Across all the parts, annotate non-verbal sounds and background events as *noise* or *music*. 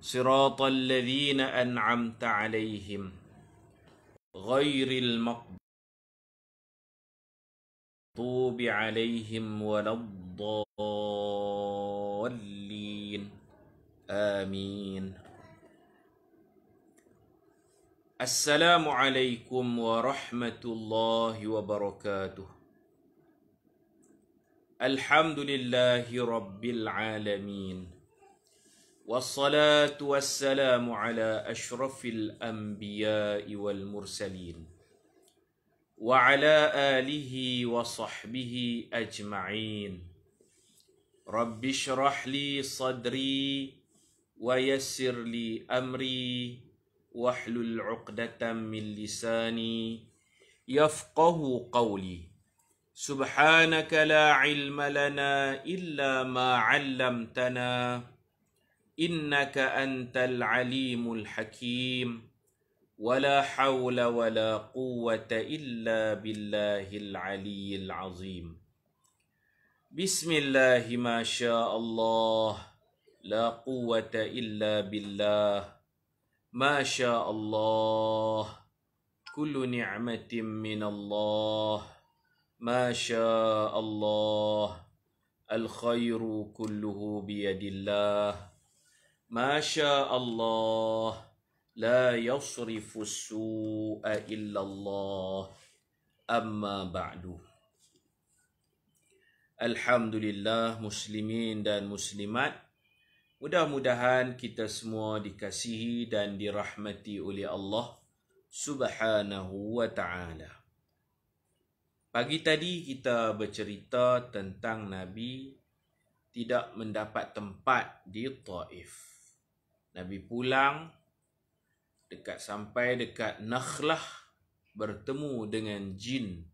صراط الذين أنعمت عليهم غير المقبوب عليهم ولا الضالين آمين السلام عليكم ورحمة الله وبركاته الحمد لله رب العالمين والصلاة والسلام على أشرف الأنبياء والمرسلين وعلى آله وصحبه أجمعين رب اشرح لي صدري ويسر لي أمري واحلل عقدة من لساني يفقه قولي سبحانك لا علم لنا إلا ما علمتنا إنك أنت العليم الحكيم ولا حول ولا قوة إلا بالله العلي العظيم بسم الله ما شاء الله لا قوة إلا بالله ما شاء الله كل نعمة من الله ما شاء الله الخير كله بيد الله Masya Allah La yasrifu su'a illallah Amma ba'du Alhamdulillah muslimin dan muslimat Mudah-mudahan kita semua dikasihi dan dirahmati oleh Allah Subhanahu wa ta'ala Pagi tadi kita bercerita tentang Nabi tidak mendapat tempat di Taif. Nabi pulang dekat sampai dekat Nakhlah bertemu dengan jin.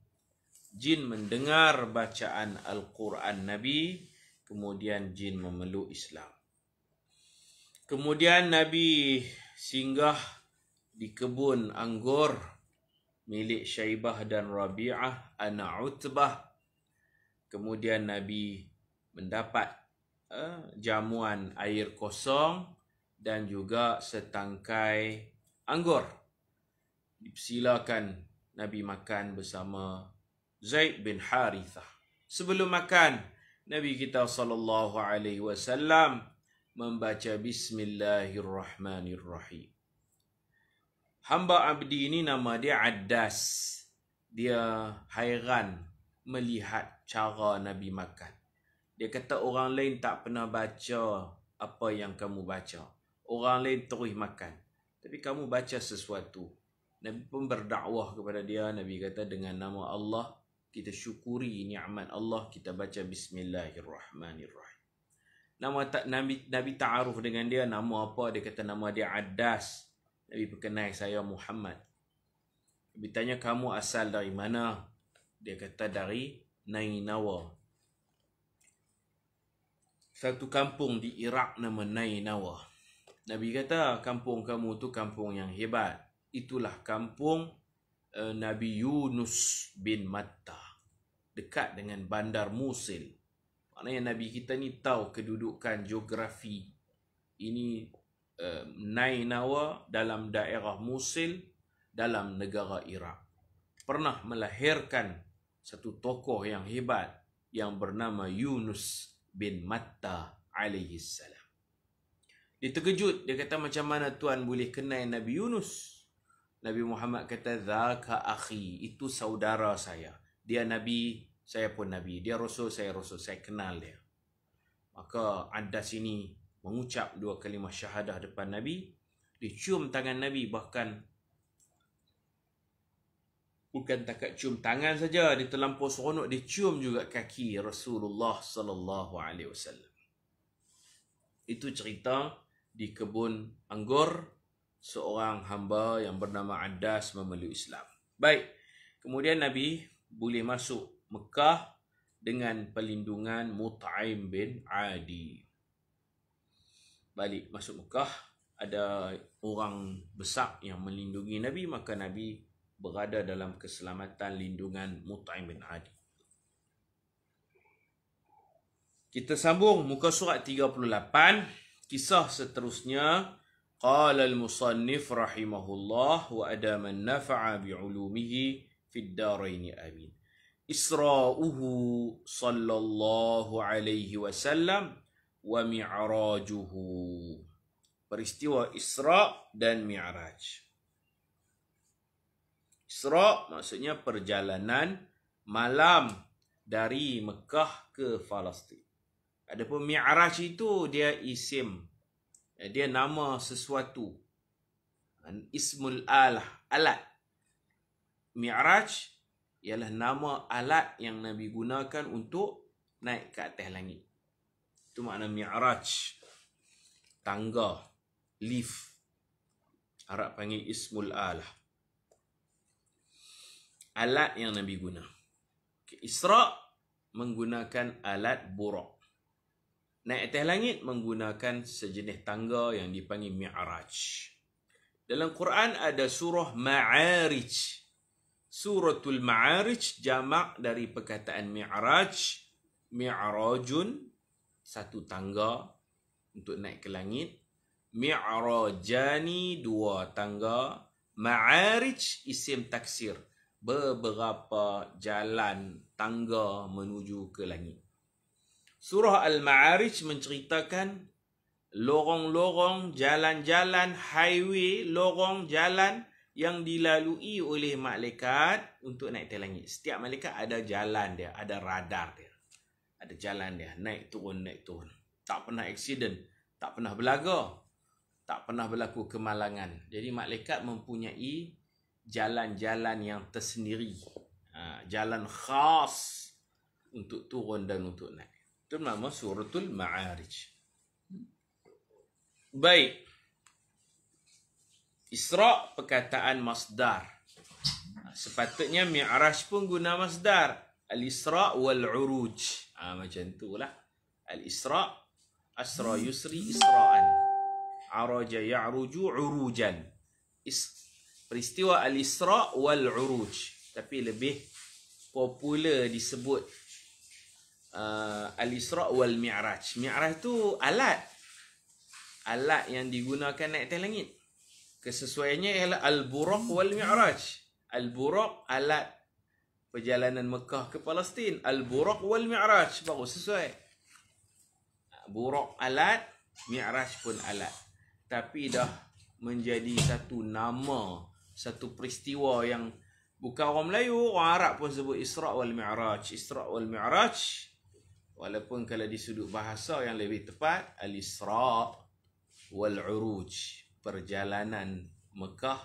Jin mendengar bacaan Al-Quran Nabi, kemudian jin memeluk Islam. Kemudian Nabi singgah di kebun anggur milik Syaibah dan Rabi'ah anak Utbah. Kemudian Nabi mendapat uh, jamuan air kosong dan juga setangkai anggur. Dipersilakan Nabi makan bersama Zaid bin Harithah. Sebelum makan, Nabi kita sallallahu alaihi wasallam membaca bismillahirrahmanirrahim. Hamba abdi ini nama dia Addas. Dia hairan melihat cara Nabi makan. Dia kata orang lain tak pernah baca apa yang kamu baca orang lain terus makan. Tapi kamu baca sesuatu. Nabi pun berdakwah kepada dia. Nabi kata dengan nama Allah, kita syukuri nikmat Allah, kita baca bismillahirrahmanirrahim. Nama tak Nabi Nabi ta'aruf dengan dia, nama apa? Dia kata nama dia Adas. Nabi perkenai saya Muhammad. Nabi tanya kamu asal dari mana? Dia kata dari Nainawa. Satu kampung di Iraq nama Nainawa. Nabi kata kampung kamu tu kampung yang hebat. Itulah kampung uh, Nabi Yunus bin Matta. Dekat dengan bandar Musil. Maknanya Nabi kita ni tahu kedudukan geografi. Ini uh, Nainawa dalam daerah Musil dalam negara Iraq. Pernah melahirkan satu tokoh yang hebat yang bernama Yunus bin Matta alaihissalam. Dia terkejut. Dia kata macam mana Tuhan boleh kenal Nabi Yunus? Nabi Muhammad kata, Zaka akhi. Itu saudara saya. Dia Nabi, saya pun Nabi. Dia Rasul, saya Rasul. Saya kenal dia. Maka Adas sini mengucap dua kalimah syahadah depan Nabi. Dia cium tangan Nabi bahkan bukan takat cium tangan saja dia terlampau seronok dia cium juga kaki Rasulullah sallallahu alaihi wasallam itu cerita di kebun anggur seorang hamba yang bernama Adas memeluk Islam. Baik. Kemudian Nabi boleh masuk Mekah dengan perlindungan Mut'aim bin Adi. Balik masuk Mekah, ada orang besar yang melindungi Nabi, maka Nabi berada dalam keselamatan lindungan Mut'aim bin Adi. Kita sambung muka surat 38 kisah seterusnya qala al musannif rahimahullah wa adama nafa'a bi ulumihi fid darain amin isra'uhu sallallahu alaihi wasallam wa mi'rajuhu peristiwa isra' dan mi'raj isra' maksudnya perjalanan malam dari Mekah ke Palestin Adapun mi'raj itu dia isim. Eh, dia nama sesuatu. Ismul alah, alat. Mi'raj ialah nama alat yang Nabi gunakan untuk naik ke atas langit. Itu makna mi'raj. Tangga, lift. Arab panggil ismul alah. Alat yang Nabi guna. Isra' menggunakan alat buruk naik atas langit menggunakan sejenis tangga yang dipanggil mi'raj. Dalam Quran ada surah Ma'arij. Suratul Ma'arij jamak dari perkataan mi'raj. Mi'rajun satu tangga untuk naik ke langit. Mi'rajani dua tangga. Ma'arij isim taksir. Beberapa jalan tangga menuju ke langit. Surah Al-Ma'arij menceritakan lorong-lorong, jalan-jalan, highway, lorong, jalan yang dilalui oleh malaikat untuk naik ke langit. Setiap malaikat ada jalan dia, ada radar dia. Ada jalan dia, naik turun, naik turun. Tak pernah aksiden, tak pernah belaga, tak pernah berlaku kemalangan. Jadi malaikat mempunyai jalan-jalan yang tersendiri. Ha, jalan khas untuk turun dan untuk naik. Itu nama suratul ma'arij. Baik. Isra' perkataan masdar. Sepatutnya mi'raj pun guna masdar. Al-Isra' wal-Uruj. Ha, macam tu lah. Al-Isra' Asra Yusri Isra'an. Araja Ya'ruju Urujan. Is peristiwa Al-Isra' wal-Uruj. Tapi lebih popular disebut uh, Al-Isra wal Mi'raj. Mi'raj tu alat. Alat yang digunakan naik atas langit. Kesesuaiannya ialah Al-Buraq wal Mi'raj. Al-Buraq alat perjalanan Mekah ke Palestin. Al-Buraq wal Mi'raj baru sesuai. Buraq alat, Mi'raj pun alat. Tapi dah menjadi satu nama, satu peristiwa yang Bukan orang Melayu, orang Arab pun sebut Isra' wal Mi'raj. Isra' wal Mi'raj walaupun kalau di sudut bahasa yang lebih tepat al-isra wal uruj perjalanan Mekah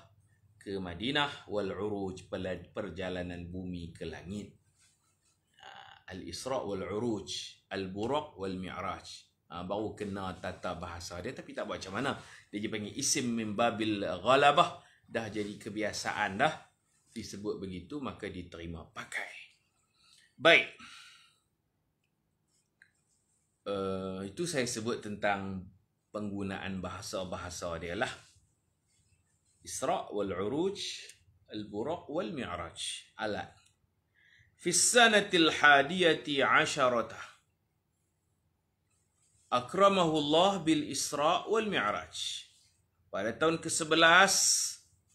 ke Madinah wal uruj perjalanan bumi ke langit ha, al-isra wal uruj al-buraq wal mi'raj Ha, baru kena tata bahasa dia tapi tak buat macam mana dia je panggil isim min babil ghalabah dah jadi kebiasaan dah disebut begitu maka diterima pakai baik uh, itu saya sebut tentang penggunaan bahasa-bahasa dia lah. Isra' wal-Uruj, Al-Buraq wal-Mi'raj. Alat. Fissanatil hadiyati asyarata. Akramahu Allah bil Isra' wal Mi'raj. Pada tahun ke-11,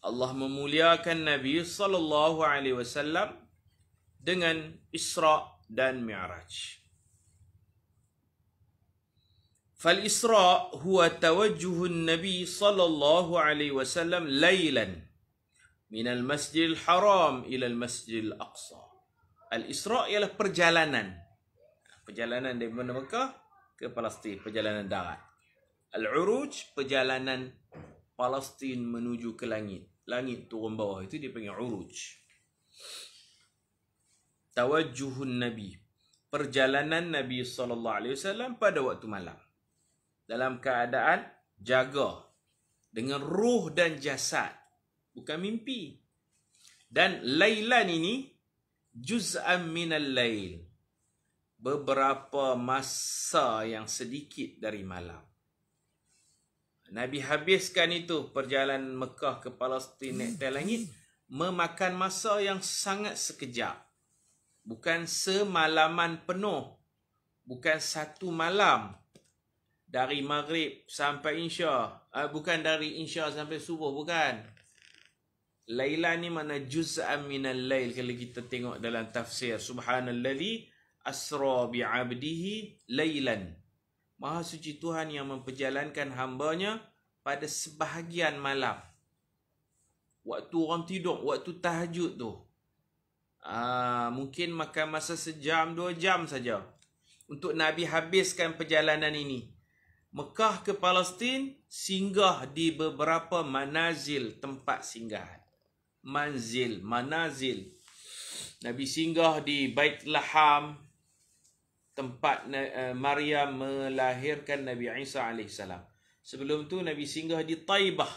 Allah memuliakan Nabi sallallahu alaihi wasallam dengan Isra' dan Mi'raj. فالإسراء هو توجه النبي صلى الله عليه وسلم ليلا من المسجد al إلى المسجد الأقصى الإسراء ialah perjalanan perjalanan dari mana Mekah ke Palestin perjalanan darat Al-Uruj perjalanan Palestin menuju ke langit langit turun bawah itu dia panggil Uruj Tawajjuhun Nabi perjalanan Nabi sallallahu alaihi wasallam pada waktu malam dalam keadaan jaga dengan ruh dan jasad bukan mimpi dan lailan ini juz'an al lail beberapa masa yang sedikit dari malam Nabi habiskan itu perjalanan Mekah ke Palestin naik ke langit memakan masa yang sangat sekejap bukan semalaman penuh bukan satu malam dari maghrib sampai insya uh, ah, bukan dari insya sampai subuh bukan Laila ni mana juz'an minal lail kalau kita tengok dalam tafsir subhanallazi asra bi 'abdihi lailan Maha suci Tuhan yang memperjalankan hambanya pada sebahagian malam waktu orang tidur waktu tahajud tu Aa, ah, mungkin makan masa sejam dua jam saja untuk Nabi habiskan perjalanan ini Mekah ke Palestin singgah di beberapa manazil tempat singgah. Manzil, manazil. Nabi singgah di Bait Laham tempat eh, Maria melahirkan Nabi Isa AS. Sebelum tu Nabi singgah di Taibah.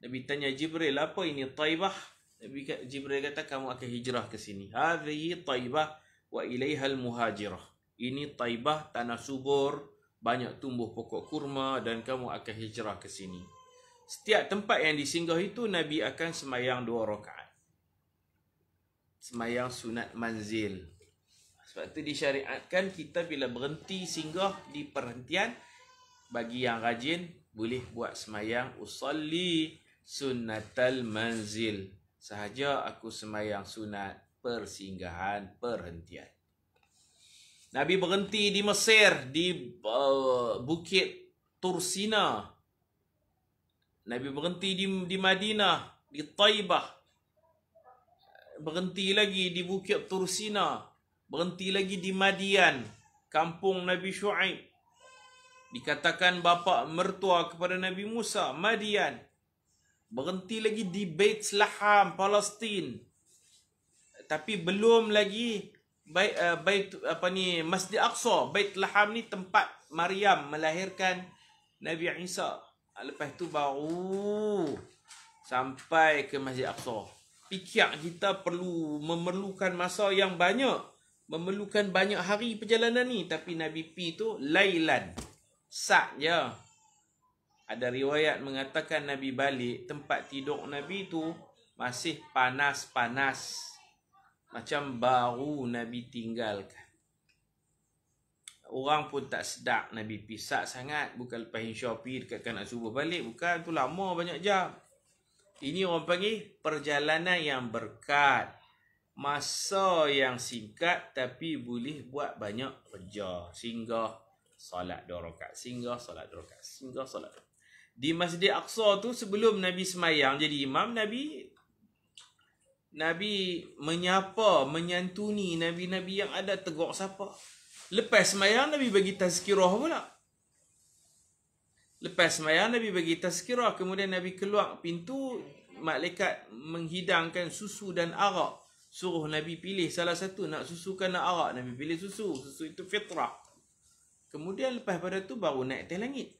Nabi tanya Jibril, apa ini Taibah? Nabi Jibril kata, kamu akan hijrah ke sini. Hadhi Taibah wa ilaihal muhajirah. Ini Taibah, tanah subur, banyak tumbuh pokok kurma dan kamu akan hijrah ke sini. Setiap tempat yang disinggah itu, Nabi akan semayang dua rakaat. Semayang sunat manzil. Sebab itu disyariatkan kita bila berhenti singgah di perhentian, bagi yang rajin, boleh buat semayang usalli al manzil. Sahaja aku semayang sunat persinggahan perhentian. Nabi berhenti di Mesir di uh, Bukit Tursina. Nabi berhenti di di Madinah, di Taibah. Berhenti lagi di Bukit Tursina. Berhenti lagi di Madian, kampung Nabi Shu'aib. Dikatakan bapa mertua kepada Nabi Musa, Madian. Berhenti lagi di Beit Laham, Palestin. Tapi belum lagi Baik uh, eh, baik apa ni Masjid Aqsa, Bait Laham ni tempat Maryam melahirkan Nabi Isa. Lepas tu baru sampai ke Masjid Aqsa. Pikir kita perlu memerlukan masa yang banyak, memerlukan banyak hari perjalanan ni tapi Nabi P tu lailan saja. Ada riwayat mengatakan Nabi balik tempat tidur Nabi tu masih panas-panas. Macam baru Nabi tinggalkan Orang pun tak sedap Nabi pisak sangat Bukan lepas insya Allah dekat kanak subuh balik Bukan tu lama banyak jam Ini orang panggil perjalanan yang berkat Masa yang singkat tapi boleh buat banyak kerja Singgah solat dua rakat Singgah solat dua rakat Singgah solat Di Masjid Aqsa tu sebelum Nabi semayang jadi imam Nabi Nabi menyapa, menyantuni Nabi-Nabi yang ada tegur siapa. Lepas semayang, Nabi bagi tazkirah pula. Lepas semayang, Nabi bagi tazkirah. Kemudian Nabi keluar pintu, malaikat menghidangkan susu dan arak. Suruh Nabi pilih salah satu, nak susu kan nak arak. Nabi pilih susu, susu itu fitrah. Kemudian lepas pada tu baru naik teh langit.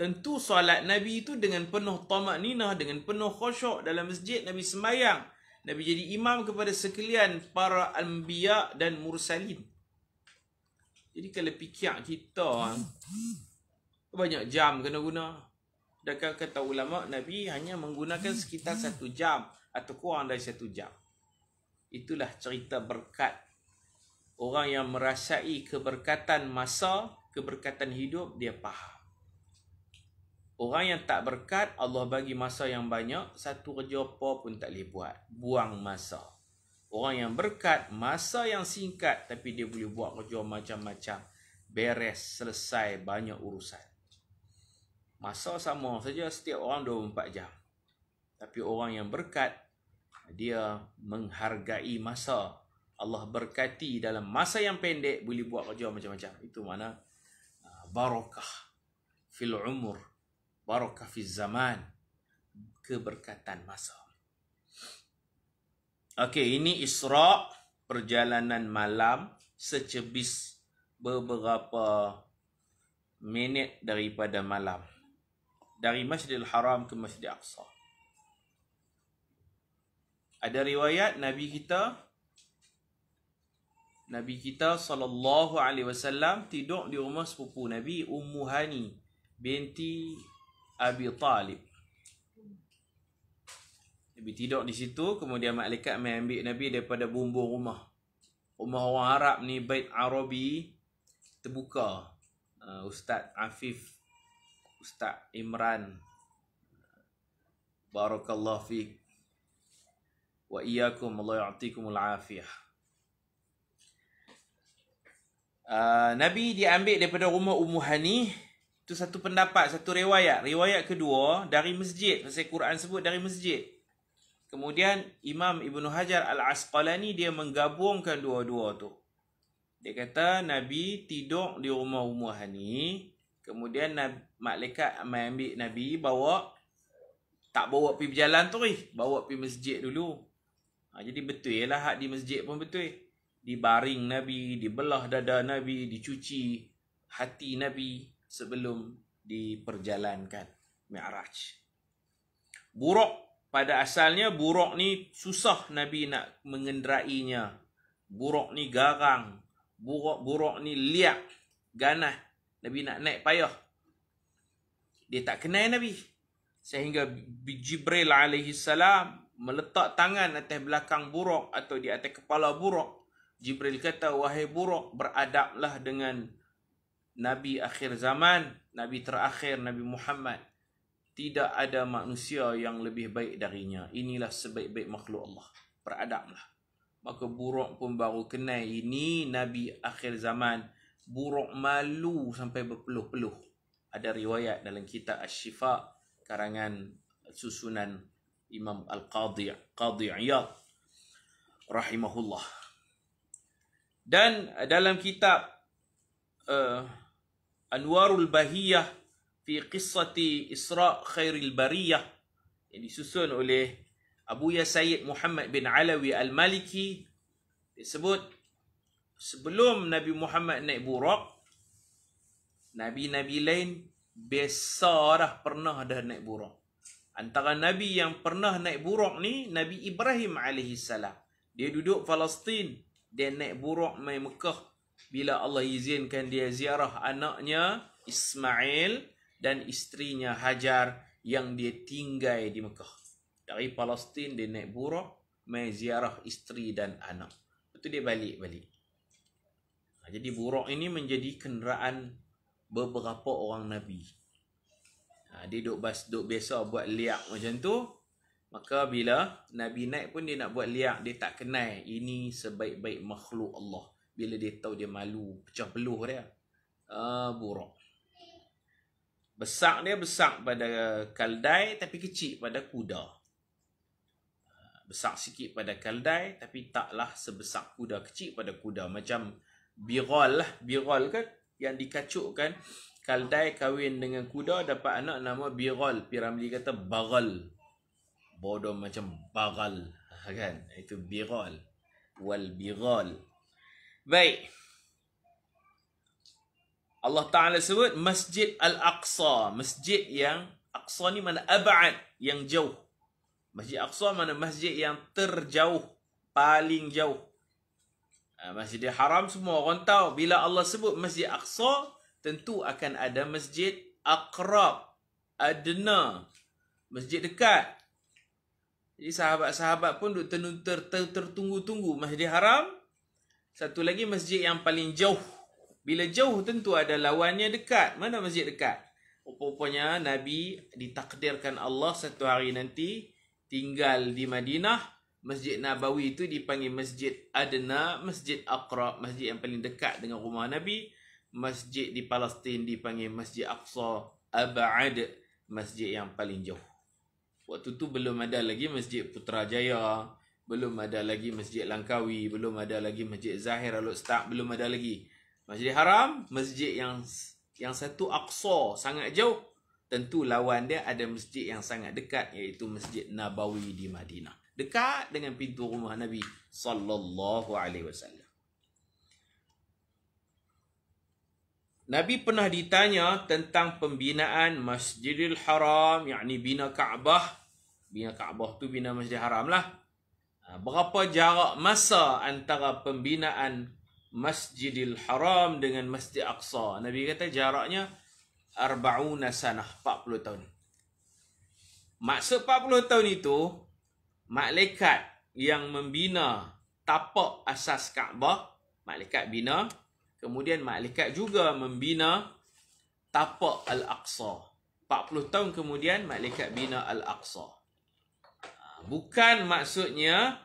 Tentu solat Nabi itu dengan penuh tamak ninah, dengan penuh khosyuk dalam masjid Nabi sembayang. Nabi jadi imam kepada sekalian para anbiya dan mursalin. Jadi kalau fikir kita, banyak jam kena guna. Sedangkan kata ulama Nabi hanya menggunakan sekitar satu jam atau kurang dari satu jam. Itulah cerita berkat. Orang yang merasai keberkatan masa, keberkatan hidup, dia faham. Orang yang tak berkat, Allah bagi masa yang banyak, satu kerja apa pun tak boleh buat. Buang masa. Orang yang berkat, masa yang singkat tapi dia boleh buat kerja macam-macam. Beres, selesai, banyak urusan. Masa sama saja setiap orang 24 jam. Tapi orang yang berkat, dia menghargai masa. Allah berkati dalam masa yang pendek boleh buat kerja macam-macam. Itu mana? Ah, Barakah. Fil umur barakah fi zaman keberkatan masa okey ini isra perjalanan malam secebis beberapa minit daripada malam dari Masjidil Haram ke Masjid Aqsa ada riwayat nabi kita Nabi kita sallallahu alaihi wasallam tidur di rumah sepupu Nabi Ummu Hani binti Abi Talib Nabi tidur di situ Kemudian malaikat mengambil Nabi daripada bumbung rumah Rumah orang Arab ni Bait Arabi Terbuka uh, Ustaz Afif Ustaz Imran Barakallah fi Wa iyakum Allah ya'atikum al-afiyah Uh, Nabi diambil daripada rumah Ummu Hanif itu satu pendapat, satu riwayat. Riwayat kedua dari masjid. Pasal Quran sebut dari masjid. Kemudian Imam Ibn Hajar Al-Asqalani dia menggabungkan dua-dua tu. Dia kata Nabi tidur di rumah-rumah ni. Kemudian Nabi, malaikat ambil Nabi bawa tak bawa pergi berjalan tu eh. Bawa pergi masjid dulu. Ha, jadi betul lah hak di masjid pun betul. Eh. Dibaring Nabi, dibelah dada Nabi, dicuci hati Nabi sebelum diperjalankan Mi'raj. Buruk pada asalnya buruk ni susah Nabi nak mengenderainya. Buruk ni garang. Buruk-buruk ni liak. Ganas. Nabi nak naik payah. Dia tak kenal Nabi. Sehingga Jibril alaihi salam meletak tangan atas belakang buruk atau di atas kepala buruk. Jibril kata, wahai buruk, beradablah dengan Nabi akhir zaman, Nabi terakhir, Nabi Muhammad. Tidak ada manusia yang lebih baik darinya. Inilah sebaik-baik makhluk Allah. Peradablah. Maka buruk pun baru kenal ini Nabi akhir zaman. Buruk malu sampai berpeluh-peluh. Ada riwayat dalam kitab Ash-Shifa. Karangan susunan Imam Al-Qadhi Qadhi Iyad. Rahimahullah. Dan dalam kitab... Uh, Anwarul Bahiyah fi qissati Isra Khairil Bariyah yang disusun oleh Abu Ya Sayyid Muhammad bin Alawi Al-Maliki disebut sebelum Nabi Muhammad naik buruk Nabi-Nabi lain biasa pernah dah naik buruk antara Nabi yang pernah naik buruk ni Nabi Ibrahim alaihissalam dia duduk Palestin dia naik buruk main Mekah bila Allah izinkan dia ziarah anaknya Ismail dan isterinya Hajar yang dia tinggal di Mekah. Dari Palestin dia naik buruk, mai ziarah isteri dan anak. Itu dia balik-balik. Ha, jadi buruk ini menjadi kenderaan beberapa orang Nabi. Ha, dia duk, bas, duduk biasa buat liak macam tu. Maka bila Nabi naik pun dia nak buat liak, dia tak kenal. Ini sebaik-baik makhluk Allah bila dia tahu dia malu pecah peluh dia uh, buruk besar dia besar pada kaldai tapi kecil pada kuda ah, besar sikit pada kaldai tapi taklah sebesar kuda kecil pada kuda macam birol lah birol kan yang dikacukkan kaldai kahwin dengan kuda dapat anak nama birol piramli kata bagal bodoh macam bagal *laughs* kan itu birol wal birol Baik. Allah Ta'ala sebut Masjid Al-Aqsa. Masjid yang Aqsa ni mana abad yang jauh. Masjid Aqsa mana masjid yang terjauh. Paling jauh. Ha, masjid Haram semua orang tahu. Bila Allah sebut Masjid Aqsa, tentu akan ada Masjid Akrab. Adna. Masjid dekat. Jadi sahabat-sahabat pun duk tertunggu-tunggu Masjid Haram. Satu lagi masjid yang paling jauh. Bila jauh tentu ada lawannya dekat. Mana masjid dekat? Rupanya Nabi ditakdirkan Allah satu hari nanti tinggal di Madinah. Masjid Nabawi itu dipanggil Masjid Adna, Masjid Aqra, masjid yang paling dekat dengan rumah Nabi. Masjid di Palestin dipanggil Masjid Aqsa, Abad, masjid yang paling jauh. Waktu tu belum ada lagi Masjid Putrajaya belum ada lagi Masjid Langkawi, belum ada lagi Masjid Zahir Al-Ustaz, belum ada lagi. Masjid Haram, masjid yang yang satu aqsa sangat jauh, tentu lawan dia ada masjid yang sangat dekat iaitu Masjid Nabawi di Madinah. Dekat dengan pintu rumah Nabi sallallahu alaihi wasallam. Nabi pernah ditanya tentang pembinaan Masjidil Haram, yakni bina Kaabah. Bina Kaabah tu bina Masjid Haram lah. Ha, berapa jarak masa antara pembinaan Masjidil Haram dengan Masjid Aqsa. Nabi kata jaraknya 40 sanah, 40 tahun. Maksud 40 tahun itu, malaikat yang membina tapak asas Kaabah, malaikat bina, kemudian malaikat juga membina tapak Al-Aqsa. 40 tahun kemudian malaikat bina Al-Aqsa. Bukan maksudnya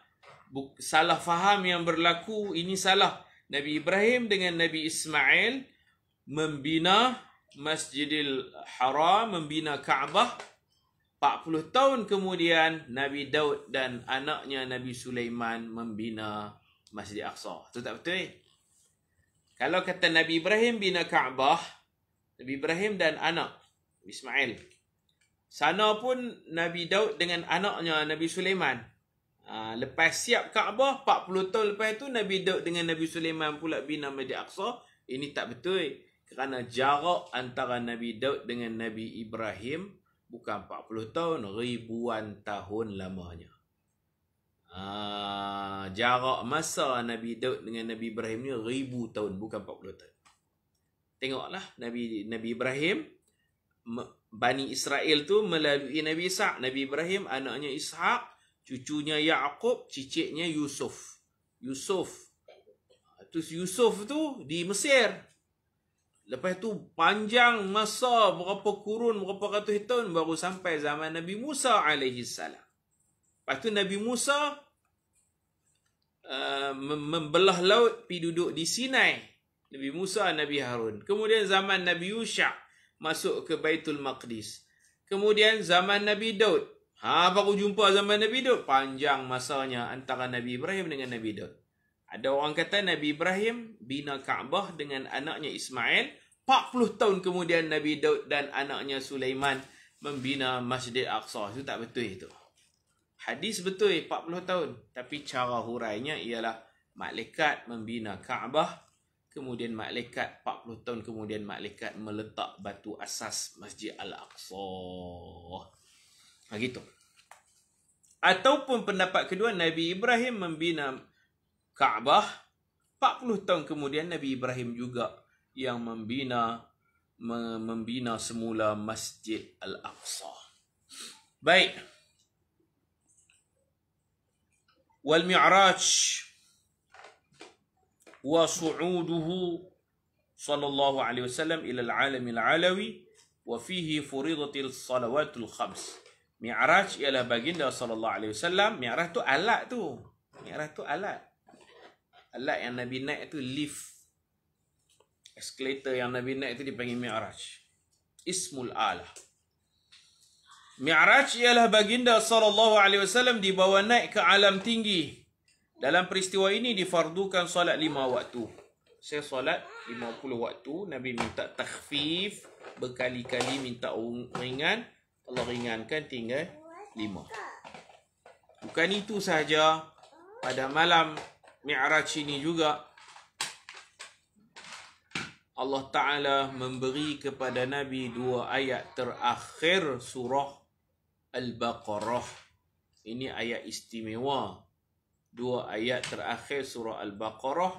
bu- salah faham yang berlaku ini salah. Nabi Ibrahim dengan Nabi Ismail membina Masjidil Haram, membina Kaabah. 40 tahun kemudian Nabi Daud dan anaknya Nabi Sulaiman membina Masjid Aqsa. Itu tak betul eh? Kalau kata Nabi Ibrahim bina Kaabah, Nabi Ibrahim dan anak Ismail Sana pun Nabi Daud dengan anaknya Nabi Sulaiman. Ha, lepas siap Kaabah 40 tahun lepas tu Nabi Daud dengan Nabi Sulaiman pula bina Masjid Aqsa. Ini tak betul. Kerana jarak antara Nabi Daud dengan Nabi Ibrahim bukan 40 tahun, ribuan tahun lamanya. Ha, jarak masa Nabi Daud dengan Nabi Ibrahim ni ribu tahun bukan 40 tahun. Tengoklah Nabi Nabi Ibrahim Bani Israel tu melalui Nabi Isa, Nabi Ibrahim, anaknya Ishak, cucunya Yaakob, ciciknya Yusuf. Yusuf. Terus Yusuf tu di Mesir. Lepas tu panjang masa berapa kurun, berapa ratus tahun baru sampai zaman Nabi Musa alaihi salam. Lepas tu Nabi Musa uh, membelah laut pi duduk di Sinai. Nabi Musa, Nabi Harun. Kemudian zaman Nabi Yusha' masuk ke Baitul Maqdis. Kemudian zaman Nabi Daud. Ha, apa aku jumpa zaman Nabi Daud? Panjang masanya antara Nabi Ibrahim dengan Nabi Daud. Ada orang kata Nabi Ibrahim bina Kaabah dengan anaknya Ismail. 40 tahun kemudian Nabi Daud dan anaknya Sulaiman membina Masjid Aqsa. Itu tak betul itu. Hadis betul 40 tahun. Tapi cara hurainya ialah malaikat membina Kaabah kemudian malaikat 40 tahun kemudian malaikat meletak batu asas Masjid Al-Aqsa. Begitu. Ha, Ataupun pendapat kedua Nabi Ibrahim membina Kaabah 40 tahun kemudian Nabi Ibrahim juga yang membina membina semula Masjid Al-Aqsa. Baik. Wal Mi'raj wa su'uduhu sallallahu alaihi wasallam ila al-alam al-alawi wa fihi furidatil salawatul khams. Mi'raj ialah baginda sallallahu alaihi wasallam. Mi'raj tu alat tu. Mi'raj tu alat. Alat yang Nabi naik tu lift. Eskalator yang Nabi naik tu dipanggil Mi'raj. Ismul alah. Mi'raj ialah baginda sallallahu alaihi wasallam dibawa naik ke alam tinggi. Dalam peristiwa ini difardukan solat lima waktu. Saya solat lima puluh waktu. Nabi minta takhfif. Berkali-kali minta ringan. Allah ringankan tinggal lima. Bukan itu sahaja. Pada malam Mi'raj ini juga. Allah Ta'ala memberi kepada Nabi dua ayat terakhir surah Al-Baqarah. Ini ayat istimewa dua ayat terakhir surah Al-Baqarah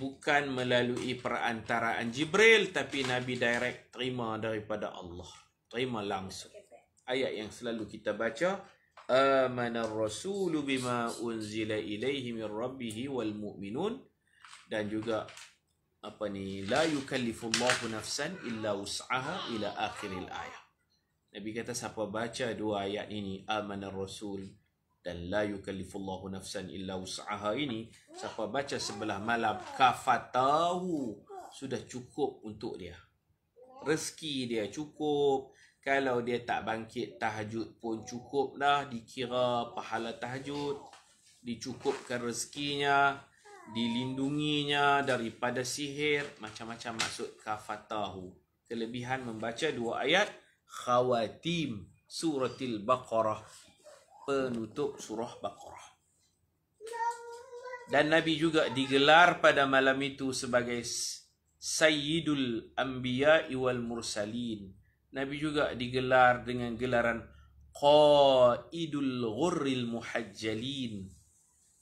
bukan melalui perantaraan Jibril tapi Nabi direct terima daripada Allah. Terima langsung. Ayat yang selalu kita baca Amanar Rasulu bima unzila ilaihi min rabbih wal mu'minun dan juga apa ni la yukallifullahu nafsan illa wus'aha ila akhiril ayat. Nabi kata siapa baca dua ayat ini amanar rasul dan la yukallifullahu nafsan illa wus'aha ini siapa baca sebelah malam kafatahu sudah cukup untuk dia rezeki dia cukup kalau dia tak bangkit tahajud pun cukup lah dikira pahala tahajud dicukupkan rezekinya dilindunginya daripada sihir macam-macam maksud kafatahu kelebihan membaca dua ayat khawatim suratil baqarah penutup surah Baqarah. Dan Nabi juga digelar pada malam itu sebagai Sayyidul Anbiya wal Mursalin. Nabi juga digelar dengan gelaran Qaidul Ghurril Muhajjalin.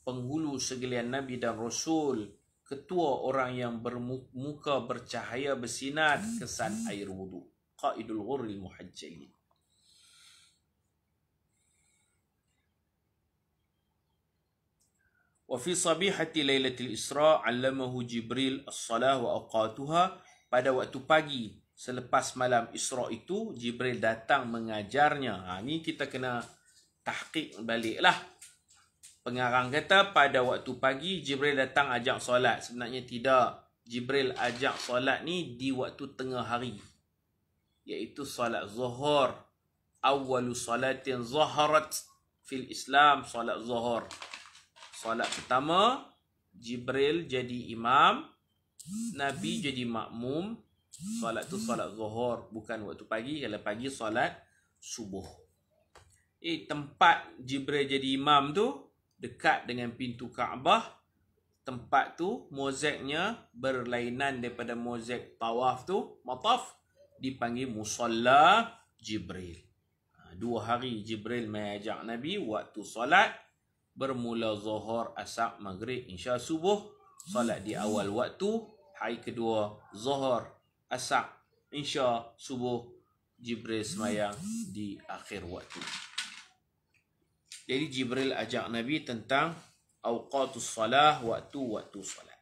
Penghulu segelian Nabi dan Rasul. Ketua orang yang bermuka bercahaya bersinar kesan air wudhu. Qaidul Ghurril Muhajjalin. وفي صبيحة ليلة الإسراء علمه جبريل الصلاة وأوقاتها pada waktu pagi selepas malam Isra itu Jibril datang mengajarnya. Ha ni kita kena tahqiq lah. Pengarang kata pada waktu pagi Jibril datang ajak solat. Sebenarnya tidak. Jibril ajak solat ni di waktu tengah hari. Iaitu solat Zuhur. Awwalu salatin zaharat fil Islam solat Zuhur. Solat pertama, Jibril jadi imam, Nabi jadi makmum. Solat tu solat zuhur, bukan waktu pagi. Kalau pagi, solat subuh. Eh, tempat Jibril jadi imam tu dekat dengan pintu Kaabah. Tempat tu mozeknya berlainan daripada mozek tawaf tu, mataf, dipanggil musalla Jibril. Ha, dua hari Jibril mengajak Nabi waktu solat bermula zuhur asap maghrib insya subuh solat di awal waktu hari kedua zuhur asap insya subuh jibril semayang di akhir waktu jadi jibril ajak nabi tentang awqatus salah waktu-waktu solat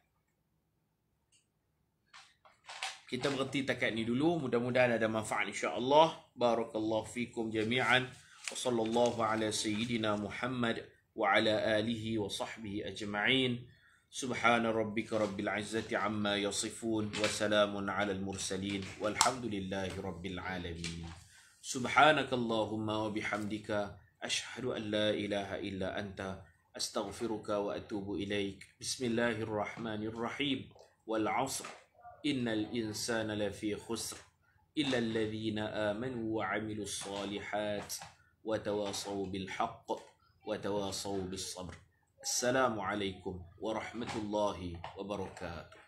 kita berhenti takat ni dulu mudah-mudahan ada manfaat insya-Allah barakallahu fikum jami'an wa sallallahu ala sayyidina muhammad وعلى آله وصحبه أجمعين سبحان ربك رب العزة عما يصفون وسلام على المرسلين والحمد لله رب العالمين سبحانك اللهم وبحمدك أشهد أن لا إله إلا أنت أستغفرك وأتوب إليك بسم الله الرحمن الرحيم والعصر إن الإنسان لفي خسر إلا الذين آمنوا وعملوا الصالحات وتواصوا بالحق وتواصوا بالصبر السلام عليكم ورحمه الله وبركاته